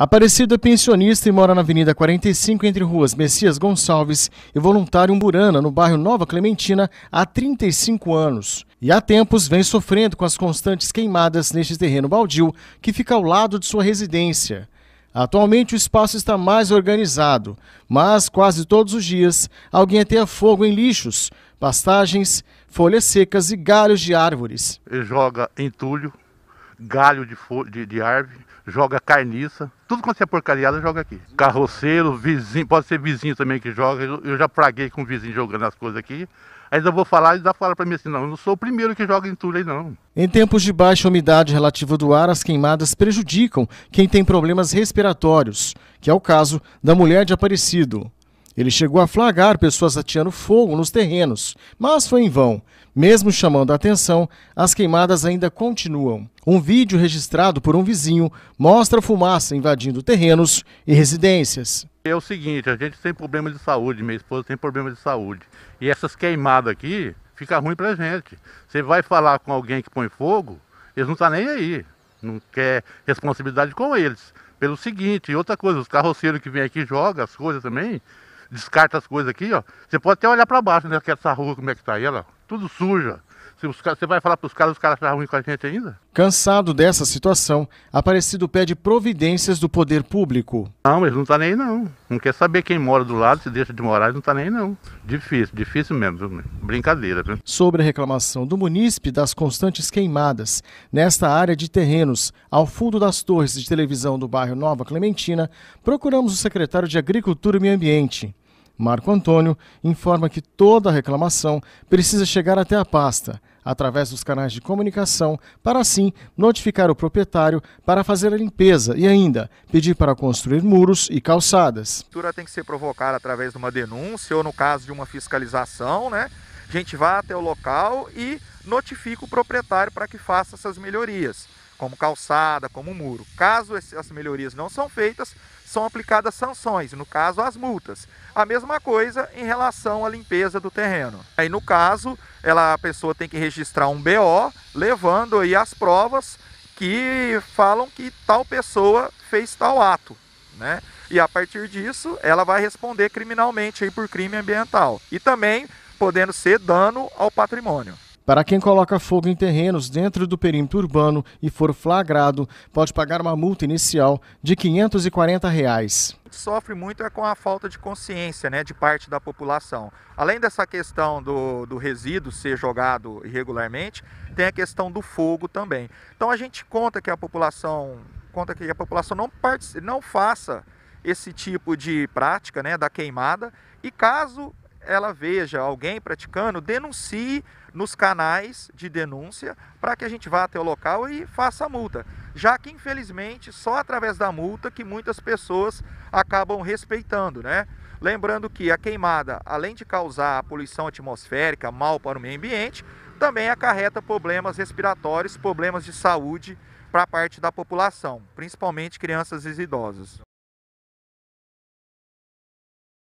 Aparecido é pensionista e mora na Avenida 45, entre ruas Messias Gonçalves e Voluntário Umburana, no bairro Nova Clementina, há 35 anos. E há tempos vem sofrendo com as constantes queimadas neste terreno baldio que fica ao lado de sua residência. Atualmente o espaço está mais organizado, mas quase todos os dias alguém ateia fogo em lixos, pastagens, folhas secas e galhos de árvores. E joga entulho galho de, de, de árvore, joga carniça, tudo quanto é porcariada joga aqui. Carroceiro, vizinho, pode ser vizinho também que joga, eu, eu já praguei com o vizinho jogando as coisas aqui. Ainda vou falar e dá falar para mim assim, não, eu não sou o primeiro que joga entulho aí não. Em tempos de baixa umidade relativa do ar, as queimadas prejudicam quem tem problemas respiratórios, que é o caso da mulher de Aparecido. Ele chegou a flagrar pessoas atiando fogo nos terrenos, mas foi em vão. Mesmo chamando a atenção, as queimadas ainda continuam. Um vídeo registrado por um vizinho mostra fumaça invadindo terrenos e residências. É o seguinte, a gente tem problema de saúde, minha esposa tem problema de saúde. E essas queimadas aqui fica ruim pra gente. Você vai falar com alguém que põe fogo, eles não estão tá nem aí. Não quer responsabilidade com eles. Pelo seguinte, e outra coisa, os carroceiros que vêm aqui jogam as coisas também, descarta as coisas aqui, ó. Você pode até olhar para baixo, né? Que é essa rua, como é que tá ela, tudo suja. Você vai falar para os caras, os caras estão ruins com a gente ainda? Cansado dessa situação, Aparecido pede providências do poder público. Não, eles não tá nem aí, não. Não quer saber quem mora do lado, se deixa de morar, eles não tá nem aí, não. Difícil, difícil mesmo, brincadeira. Viu? Sobre a reclamação do munícipe das constantes queimadas nesta área de terrenos, ao fundo das torres de televisão do bairro Nova Clementina, procuramos o secretário de Agricultura e Meio Ambiente. Marco Antônio informa que toda reclamação precisa chegar até a pasta, através dos canais de comunicação, para assim notificar o proprietário para fazer a limpeza e ainda pedir para construir muros e calçadas. A cultura tem que ser provocada através de uma denúncia ou no caso de uma fiscalização, né? A gente vai até o local e notifica o proprietário para que faça essas melhorias como calçada, como muro. Caso as melhorias não são feitas, são aplicadas sanções, no caso as multas. A mesma coisa em relação à limpeza do terreno. Aí no caso, ela, a pessoa tem que registrar um BO, levando aí as provas que falam que tal pessoa fez tal ato, né? E a partir disso, ela vai responder criminalmente aí por crime ambiental e também podendo ser dano ao patrimônio. Para quem coloca fogo em terrenos dentro do perímetro urbano e for flagrado, pode pagar uma multa inicial de R$ 540. Reais sofre muito é com a falta de consciência né, de parte da população. Além dessa questão do, do resíduo ser jogado irregularmente, tem a questão do fogo também. Então a gente conta que a população conta que a população não, não faça esse tipo de prática né, da queimada e caso ela veja alguém praticando, denuncie nos canais de denúncia para que a gente vá até o local e faça a multa. Já que, infelizmente, só através da multa que muitas pessoas acabam respeitando, né? Lembrando que a queimada, além de causar poluição atmosférica, mal para o meio ambiente, também acarreta problemas respiratórios, problemas de saúde para a parte da população, principalmente crianças e idosos.